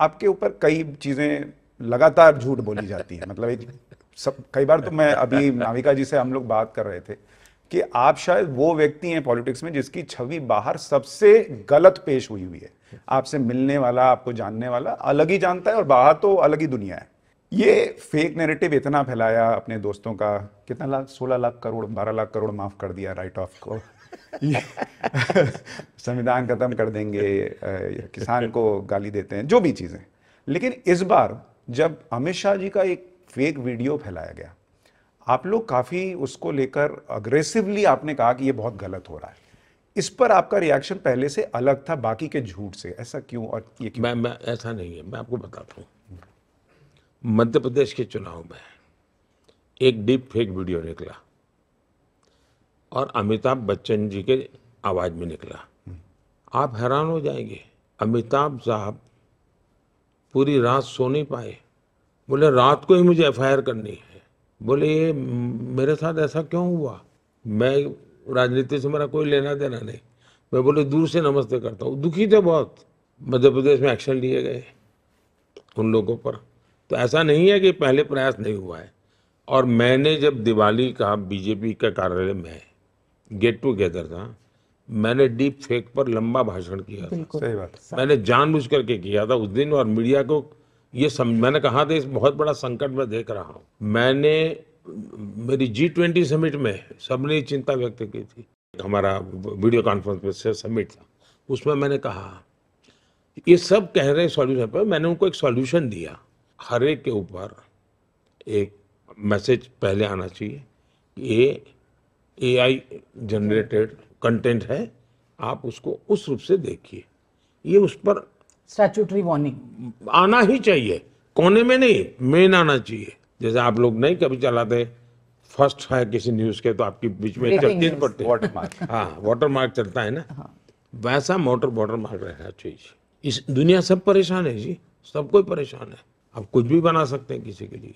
आपके ऊपर कई चीज़ें लगातार झूठ बोली जाती है मतलब एक सब कई बार तो मैं अभी नाविका जी से हम लोग बात कर रहे थे कि आप शायद वो व्यक्ति हैं पॉलिटिक्स में जिसकी छवि बाहर सबसे गलत पेश हुई हुई है आपसे मिलने वाला आपको जानने वाला अलग ही जानता है और बाहर तो अलग ही दुनिया है ये फेक नैरेटिव इतना फैलाया अपने दोस्तों का कितना लाख सोलह लाख करोड़ बारह लाख करोड़ माफ़ कर दिया राइट ऑफ को संविधान खत्म कर देंगे किसान को गाली देते हैं जो भी चीज़ें लेकिन इस बार जब अमित शाह जी का एक फेक वीडियो फैलाया गया आप लोग काफ़ी उसको लेकर अग्रेसिवली आपने कहा कि ये बहुत गलत हो रहा है इस पर आपका रिएक्शन पहले से अलग था बाकी के झूठ से ऐसा क्यों और ये क्यों? मैं, मैं ऐसा नहीं है मैं आपको बताता हूँ मध्य प्रदेश के चुनाव में एक डीप फेक वीडियो निकला और अमिताभ बच्चन जी के आवाज़ में निकला आप हैरान हो जाएंगे अमिताभ साहब पूरी रात सो नहीं पाए बोले रात को ही मुझे एफ करनी है बोले ये मेरे साथ ऐसा क्यों हुआ मैं राजनीति से मेरा कोई लेना देना नहीं मैं बोले दूर से नमस्ते करता हूँ दुखी थे बहुत मध्य प्रदेश में एक्शन लिए गए उन लोगों पर तो ऐसा नहीं है कि पहले प्रयास नहीं हुआ है और मैंने जब दिवाली का बीजेपी का कार्यालय में गेट टूगेदर था मैंने डीप फेक पर लंबा भाषण किया था सही बात मैंने जानबूझ करके किया था उस दिन और मीडिया को ये सम, मैंने कहा था इस बहुत बड़ा संकट में देख रहा हूँ मैंने मेरी जी ट्वेंटी समिट में सबने चिंता व्यक्त की थी हमारा वीडियो कॉन्फ्रेंस में से समिट था उसमें मैंने कहा ये सब कह रहे सॉल्यूशन पर मैंने उनको एक सॉल्यूशन दिया हर एक के ऊपर एक मैसेज पहले आना चाहिए कि ये ए आई जनरेटेड कंटेंट है आप उसको उस रूप से देखिए ये उस पर स्टैचूटरी वार्निंग आना ही चाहिए कोने में नहीं मेन आना चाहिए जैसे आप लोग नहीं कभी चलाते फर्स्ट है किसी न्यूज के तो आपके बीच में चलती पड़ती वाटर मार्क हाँ वाटर मार्क चलता है ना हाँ। वैसा मोटर वाटर मार्क रहना चाहिए इस दुनिया सब परेशान है जी सब कोई परेशान है आप कुछ भी बना सकते हैं किसी के लिए